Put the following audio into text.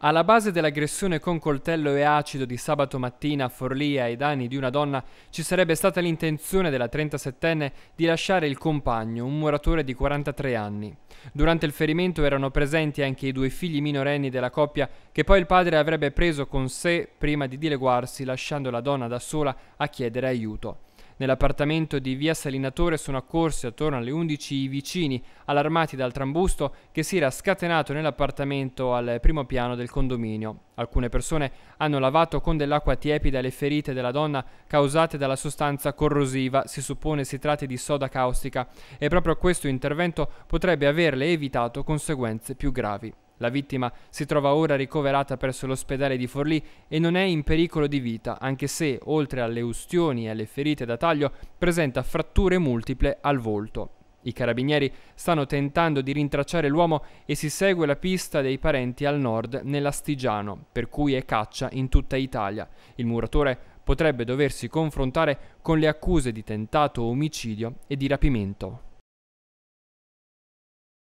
Alla base dell'aggressione con coltello e acido di sabato mattina a Forlì ai danni di una donna ci sarebbe stata l'intenzione della 37enne di lasciare il compagno, un muratore di 43 anni. Durante il ferimento erano presenti anche i due figli minorenni della coppia che poi il padre avrebbe preso con sé prima di dileguarsi lasciando la donna da sola a chiedere aiuto. Nell'appartamento di via Salinatore sono accorsi attorno alle 11 i vicini, allarmati dal trambusto che si era scatenato nell'appartamento al primo piano del condominio. Alcune persone hanno lavato con dell'acqua tiepida le ferite della donna causate dalla sostanza corrosiva, si suppone si tratti di soda caustica, e proprio questo intervento potrebbe averle evitato conseguenze più gravi. La vittima si trova ora ricoverata presso l'ospedale di Forlì e non è in pericolo di vita, anche se, oltre alle ustioni e alle ferite da taglio, presenta fratture multiple al volto. I carabinieri stanno tentando di rintracciare l'uomo e si segue la pista dei parenti al nord nell'Astigiano, per cui è caccia in tutta Italia. Il muratore potrebbe doversi confrontare con le accuse di tentato omicidio e di rapimento.